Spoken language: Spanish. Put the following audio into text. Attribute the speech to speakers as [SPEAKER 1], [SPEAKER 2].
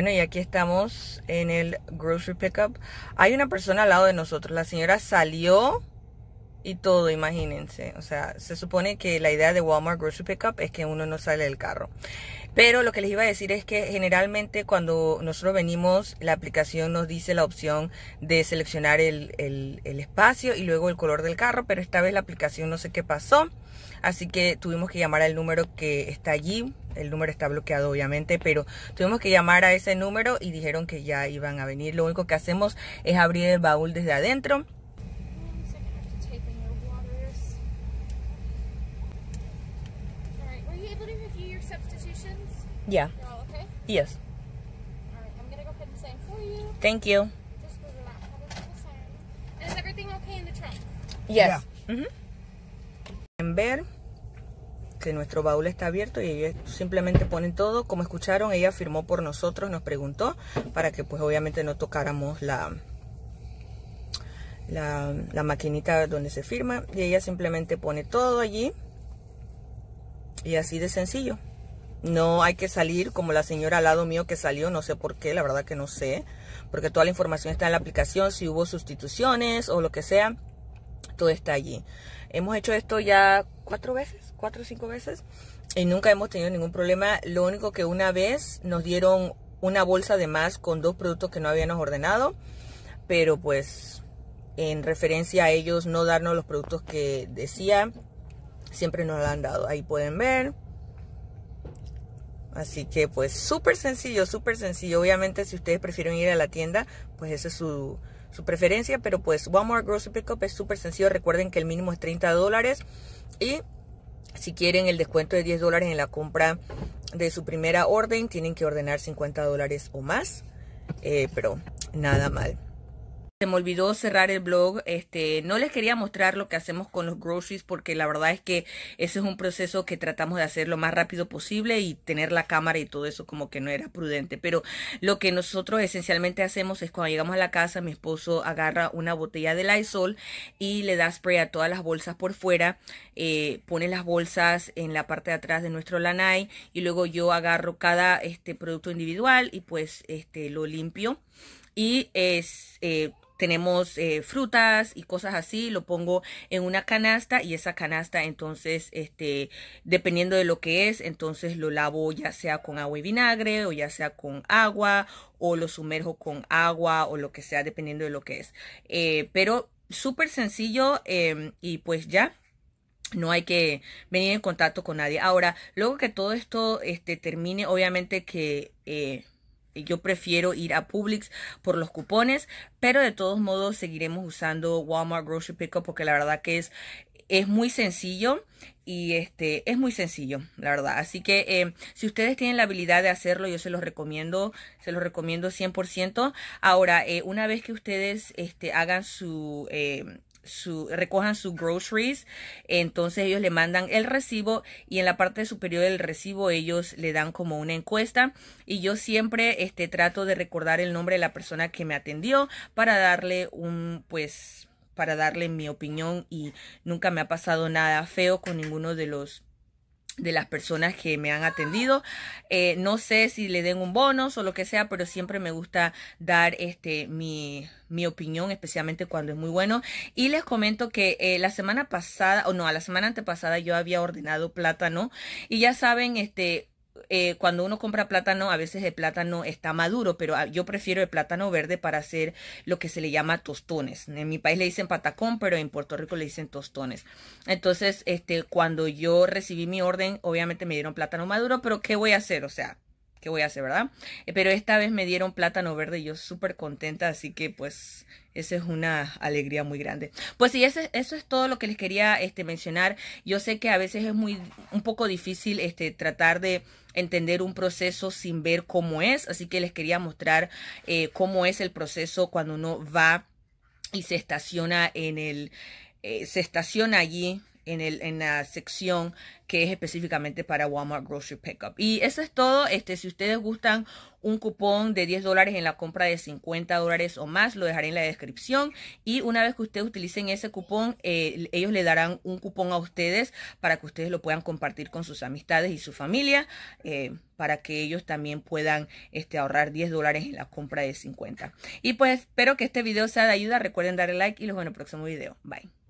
[SPEAKER 1] Bueno, y aquí estamos en el grocery pickup. Hay una persona al lado de nosotros. La señora salió y todo, imagínense. O sea, se supone que la idea de Walmart Grocery Pickup es que uno no sale del carro. Pero lo que les iba a decir es que generalmente cuando nosotros venimos, la aplicación nos dice la opción de seleccionar el, el, el espacio y luego el color del carro, pero esta vez la aplicación no sé qué pasó. Así que tuvimos que llamar al número que está allí. El número está bloqueado obviamente, pero tuvimos que llamar a ese número y dijeron que ya iban a venir. Lo único que hacemos es abrir el baúl desde adentro your substitutions? Yeah. Yes. Thank you. Yes. ver que nuestro baúl está abierto y ellos simplemente ponen todo. Como escucharon, ella firmó por nosotros, nos preguntó para que pues obviamente no tocáramos la, la, maquinita donde se firma y ella simplemente pone todo allí y así de sencillo. No hay que salir como la señora al lado mío que salió, no sé por qué, la verdad que no sé, porque toda la información está en la aplicación, si hubo sustituciones o lo que sea, todo está allí. Hemos hecho esto ya cuatro veces, cuatro o cinco veces, y nunca hemos tenido ningún problema. Lo único que una vez nos dieron una bolsa de más con dos productos que no habíamos ordenado, pero pues en referencia a ellos no darnos los productos que decía, siempre nos lo han dado. Ahí pueden ver Así que pues súper sencillo, súper sencillo. Obviamente si ustedes prefieren ir a la tienda, pues esa es su, su preferencia. Pero pues More Grocery Pickup es súper sencillo. Recuerden que el mínimo es 30 dólares. Y si quieren el descuento de 10 dólares en la compra de su primera orden, tienen que ordenar 50 dólares o más. Eh, pero nada mal se me olvidó cerrar el blog. Este, no les quería mostrar lo que hacemos con los groceries porque la verdad es que ese es un proceso que tratamos de hacer lo más rápido posible y tener la cámara y todo eso como que no era prudente. Pero lo que nosotros esencialmente hacemos es cuando llegamos a la casa, mi esposo agarra una botella de Lysol y le da spray a todas las bolsas por fuera, eh, pone las bolsas en la parte de atrás de nuestro lanai y luego yo agarro cada este producto individual y pues este lo limpio y es eh, tenemos eh, frutas y cosas así, lo pongo en una canasta y esa canasta entonces, este, dependiendo de lo que es, entonces lo lavo ya sea con agua y vinagre o ya sea con agua o lo sumerjo con agua o lo que sea, dependiendo de lo que es. Eh, pero súper sencillo em, y pues ya. No hay que venir en contacto con nadie. Ahora, luego que todo esto este, termine, obviamente que eh, yo prefiero ir a Publix por los cupones, pero de todos modos seguiremos usando Walmart Grocery Pickup porque la verdad que es, es muy sencillo y este es muy sencillo, la verdad. Así que eh, si ustedes tienen la habilidad de hacerlo, yo se los recomiendo, se los recomiendo 100%. Ahora, eh, una vez que ustedes este, hagan su... Eh, su, recojan sus groceries. Entonces ellos le mandan el recibo y en la parte superior del recibo ellos le dan como una encuesta. Y yo siempre este, trato de recordar el nombre de la persona que me atendió para darle un pues para darle mi opinión y nunca me ha pasado nada feo con ninguno de los de las personas que me han atendido. Eh, no sé si le den un bonus o lo que sea, pero siempre me gusta dar este mi, mi opinión, especialmente cuando es muy bueno. Y les comento que eh, la semana pasada, o no, a la semana antepasada yo había ordenado plátano. Y ya saben, este, eh, cuando uno compra plátano, a veces el plátano está maduro, pero ah, yo prefiero el plátano verde para hacer lo que se le llama tostones. En mi país le dicen patacón, pero en Puerto Rico le dicen tostones. Entonces, este, cuando yo recibí mi orden, obviamente me dieron plátano maduro, pero ¿qué voy a hacer? O sea, ¿qué voy a hacer, verdad? Eh, pero esta vez me dieron plátano verde y yo súper contenta, así que pues esa es una alegría muy grande. Pues sí, ese, eso es todo lo que les quería este, mencionar. Yo sé que a veces es muy un poco difícil este, tratar de entender un proceso sin ver cómo es, así que les quería mostrar eh, cómo es el proceso cuando uno va y se estaciona en el... Eh, se estaciona allí en, la sección que es específicamente para Walmart Grocery Pickup. Y eso es todo. Este, si ustedes gustan un cupón de 10 dólares en la compra de 50 dólares o más, lo dejaré en la descripción. Y una vez que ustedes utilicen ese cupón, eh, ellos le darán un cupón a ustedes para que ustedes lo puedan compartir con sus amistades y su familia, eh, para que ellos también puedan este, ahorrar 10 dólares en la compra de 50. Y pues espero que este video sea de ayuda. Recuerden darle like y los veo en el próximo video. Bye.